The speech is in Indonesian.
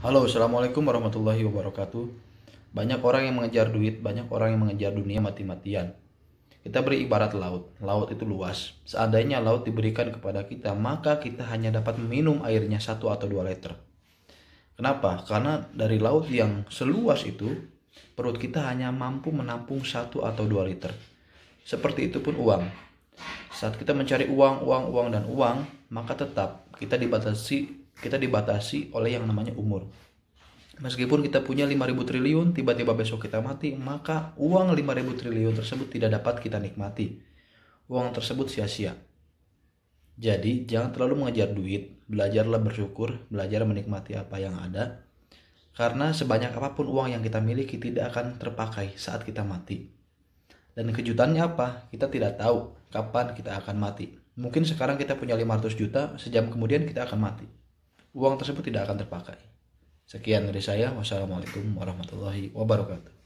Halo, assalamualaikum warahmatullahi wabarakatuh. Banyak orang yang mengejar duit, banyak orang yang mengejar dunia mati-matian. Kita beri ibarat laut. Laut itu luas. Seandainya laut diberikan kepada kita, maka kita hanya dapat minum airnya satu atau dua liter. Kenapa? Karena dari laut yang seluas itu, perut kita hanya mampu menampung satu atau dua liter. Seperti itu pun uang. Saat kita mencari uang, uang, uang, dan uang, maka tetap kita dibatasi kita dibatasi oleh yang namanya umur. Meskipun kita punya 5000 triliun, tiba-tiba besok kita mati, maka uang 5000 triliun tersebut tidak dapat kita nikmati. Uang tersebut sia-sia. Jadi, jangan terlalu mengejar duit, belajarlah bersyukur, belajar menikmati apa yang ada. Karena sebanyak apapun uang yang kita miliki tidak akan terpakai saat kita mati. Dan kejutannya apa? Kita tidak tahu kapan kita akan mati. Mungkin sekarang kita punya 500 juta, sejam kemudian kita akan mati uang tersebut tidak akan terpakai. Sekian dari saya. Wassalamualaikum warahmatullahi wabarakatuh.